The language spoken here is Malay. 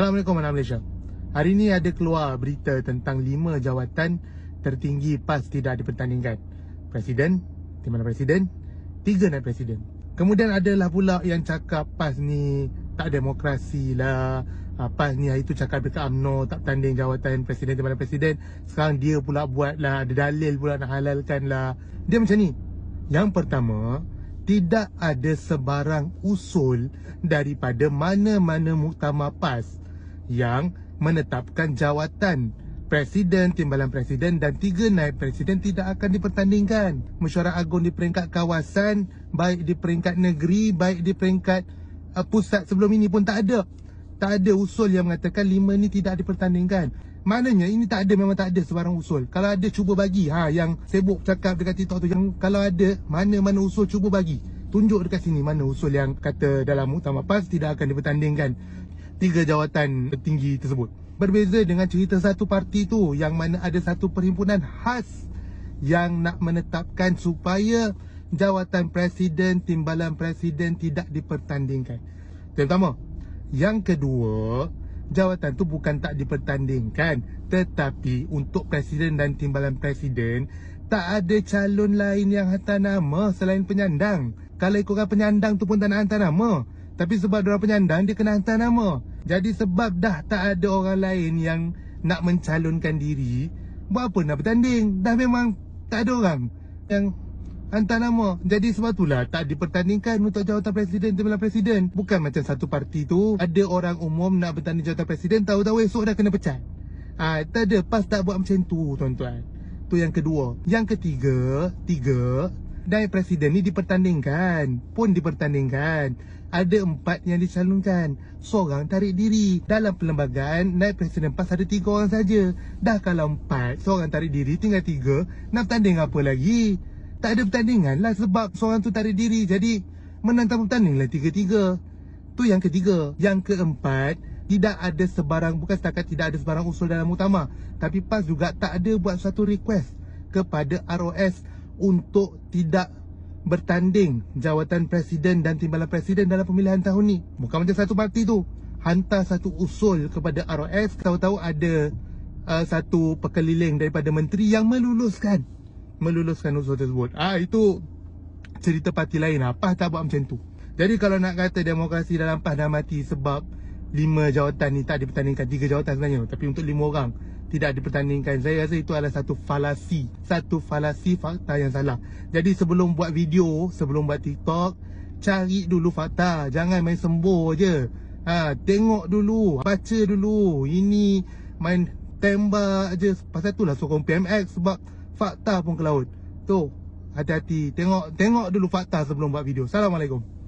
Assalamualaikum warahmatullahi Malaysia. Hari ini ada keluar berita tentang 5 jawatan tertinggi PAS tidak dipertandingkan. Presiden, Timbalan Presiden, tiga naib presiden. Kemudian adalah pula yang cakap PAS ni tak demokrasi lah. Ah, PAS ni hari tu cakap dekat UMNO tak tanding jawatan Presiden, Timbalan Presiden. Sekarang dia pula buat lah, ada dalil pula nak halalkan lah. Dia macam ni. Yang pertama, tidak ada sebarang usul daripada mana-mana muktamar PAS yang menetapkan jawatan Presiden, Timbalan Presiden dan tiga naib Presiden tidak akan dipertandingkan. Mesyuarat agung di peringkat kawasan, baik di peringkat negeri, baik di peringkat uh, pusat sebelum ini pun tak ada. Tak ada usul yang mengatakan lima ni tidak dipertandingkan. Maknanya ini tak ada, memang tak ada sebarang usul. Kalau ada, cuba bagi. Ha, yang sibuk cakap dekat TikTok tu. Yang kalau ada, mana-mana usul cuba bagi. Tunjuk dekat sini mana usul yang kata dalam utama PAS tidak akan dipertandingkan tiga jawatan tertinggi tersebut. Berbeza dengan cerita satu parti tu yang mana ada satu perhimpunan khas yang nak menetapkan supaya jawatan presiden, timbalan presiden tidak dipertandingkan. Yang pertama. Yang kedua, jawatan tu bukan tak dipertandingkan tetapi untuk presiden dan timbalan presiden tak ada calon lain yang hantar nama selain penyandang. Kalau ikutkan penyandang tu pun tak nak hantar nama. Tapi sebab dia penyandang dia kena hantar nama. Jadi sebab dah tak ada orang lain yang nak mencalonkan diri, buat apa nak bertanding? Dah memang tak ada orang yang hantar nama. Jadi sebab itulah tak dipertandingkan untuk jawatan presiden dan pilihan presiden. Bukan macam satu parti tu ada orang umum nak bertanding jawatan presiden, tahu-tahu esok dah kena pecat. Ah, ha, tak ada PAS tak buat macam tu, tuan-tuan. Tu yang kedua. Yang ketiga, tiga, dan presiden ni dipertandingkan, pun dipertandingkan ada empat yang dicalonkan Seorang tarik diri Dalam perlembagaan naik Presiden PAS ada tiga orang saja Dah kalau empat Seorang tarik diri tinggal tiga Nak tanding apa lagi? Tak ada pertandingan lah sebab seorang tu tarik diri Jadi menang tanpa pertanding lah tiga-tiga Tu yang ketiga Yang keempat tidak ada sebarang, bukan setakat tidak ada sebarang usul dalam utama Tapi PAS juga tak ada buat satu request kepada ROS untuk tidak bertanding jawatan presiden dan timbalan presiden dalam pemilihan tahun ni. Bukan macam satu parti tu hantar satu usul kepada ROS tahu-tahu ada uh, satu pekeliling daripada menteri yang meluluskan meluluskan usul tersebut. Ah itu cerita parti lain apa tak buat macam tu. Jadi kalau nak kata demokrasi dalam PAS dah mati sebab lima jawatan ni tak dipertandingkan tiga jawatan sebenarnya tapi untuk lima orang tidak dipertandingkan. Saya rasa itu adalah satu falasi. Satu falasi fakta yang salah. Jadi sebelum buat video, sebelum buat TikTok, cari dulu fakta. Jangan main sembur je. Ha, tengok dulu, baca dulu. Ini main tembak je. Pasal itulah sokong PMX sebab fakta pun ke laut. Tu, hati-hati. Tengok tengok dulu fakta sebelum buat video. Assalamualaikum.